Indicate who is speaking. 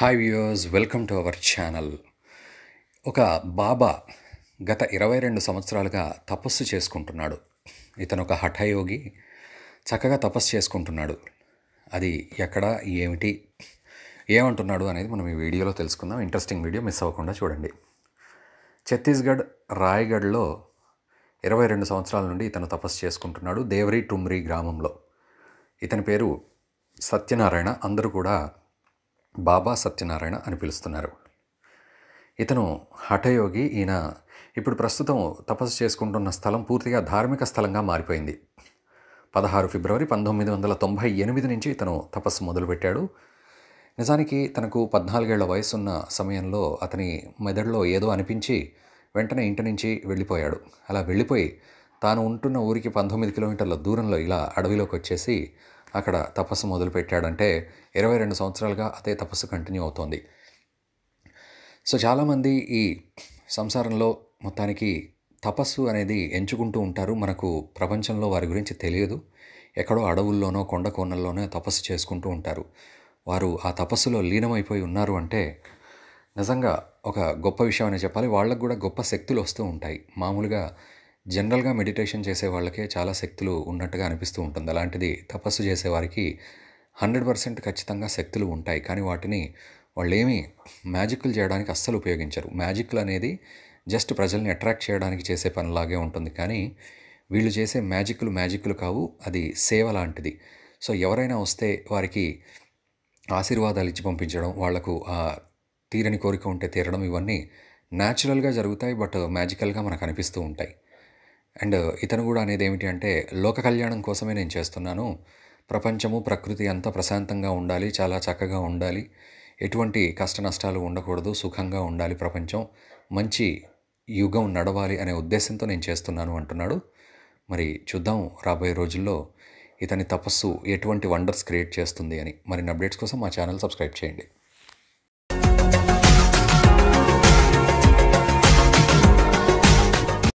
Speaker 1: hi viewers welcome to our channel ఒక బాబా గత ఇరవై రెండు సంవత్సరాలుగా తపస్సు చేసుకుంటున్నాడు ఇతను ఒక హఠయోగి చక్కగా తపస్సు చేసుకుంటున్నాడు అది ఎక్కడ ఏమిటి ఏమంటున్నాడు అనేది మనం ఈ వీడియోలో తెలుసుకుందాం ఇంట్రెస్టింగ్ వీడియో మిస్ అవ్వకుండా చూడండి ఛత్తీస్గఢ్ రాయగఢ్లో ఇరవై రెండు సంవత్సరాల నుండి ఇతను తపస్సు చేసుకుంటున్నాడు దేవరి టుమ్రి గ్రామంలో ఇతని పేరు సత్యనారాయణ అందరూ కూడా బాబా సత్యనారాయణ అని పిలుస్తున్నారు ఇతను హఠయోగి ఈయన ఇప్పుడు ప్రస్తుతం తపస్సు చేసుకుంటున్న స్థలం పూర్తిగా ధార్మిక స్థలంగా మారిపోయింది పదహారు ఫిబ్రవరి పంతొమ్మిది వందల తొంభై ఎనిమిది నుంచి ఇతను తపస్సు మొదలుపెట్టాడు నిజానికి తనకు పద్నాలుగేళ్ల వయసున్న సమయంలో అతని మెదడులో ఏదో అనిపించి వెంటనే ఇంటి నుంచి వెళ్ళిపోయాడు అలా వెళ్ళిపోయి తాను ఉంటున్న ఊరికి పంతొమ్మిది కిలోమీటర్ల దూరంలో ఇలా అడవిలోకి వచ్చేసి అక్కడ తపస్సు మొదలుపెట్టాడంటే ఇరవై రెండు సంవత్సరాలుగా అదే తపస్సు కంటిన్యూ అవుతోంది సో చాలామంది ఈ సంసారంలో మొత్తానికి తపస్సు అనేది ఎంచుకుంటూ ఉంటారు మనకు ప్రపంచంలో వారి గురించి తెలియదు ఎక్కడో అడవుల్లోనో కొండ కోణల్లోనో తపస్సు చేసుకుంటూ ఉంటారు వారు ఆ తపస్సులో లీనమైపోయి ఉన్నారు అంటే నిజంగా ఒక గొప్ప విషయం అనే చెప్పాలి వాళ్ళకు కూడా గొప్ప శక్తులు వస్తూ ఉంటాయి మామూలుగా జనరల్గా మెడిటేషన్ చేసే వాళ్ళకే చాలా శక్తులు ఉన్నట్టుగా అనిపిస్తూ ఉంటుంది అలాంటిది తపస్సు చేసేవారికి హండ్రెడ్ పర్సెంట్ ఖచ్చితంగా శక్తులు ఉంటాయి కానీ వాటిని వాళ్ళు ఏమీ మ్యాజిక్లు చేయడానికి అస్సలు ఉపయోగించరు మ్యాజిక్లు అనేది జస్ట్ ప్రజల్ని అట్రాక్ట్ చేయడానికి చేసే పనిలాగే ఉంటుంది కానీ వీళ్ళు చేసే మ్యాజిక్లు మ్యాజిక్లు కావు అది సేవ లాంటిది సో ఎవరైనా వస్తే వారికి ఆశీర్వాదాలు ఇచ్చి పంపించడం వాళ్లకు ఆ తీరని కోరిక ఉంటే తీరడం ఇవన్నీ న్యాచురల్గా జరుగుతాయి బట్ మ్యాజికల్గా మనకు అనిపిస్తూ ఉంటాయి అండ్ ఇతను కూడా అనేది ఏమిటి అంటే లోక కళ్యాణం కోసమే నేను చేస్తున్నాను ప్రపంచము ప్రకృతి అంతా ప్రశాంతంగా ఉండాలి చాలా చక్కగా ఉండాలి ఎటువంటి కష్ట నష్టాలు ఉండకూడదు సుఖంగా ఉండాలి ప్రపంచం మంచి యుగం నడవాలి అనే ఉద్దేశంతో నేను చేస్తున్నాను అంటున్నాడు మరి చూద్దాం రాబోయే రోజుల్లో ఇతని తపస్సు ఎటువంటి వండర్స్ క్రియేట్ చేస్తుంది అని మరిన్ని అప్డేట్స్ కోసం మా ఛానల్ సబ్స్క్రైబ్ చేయండి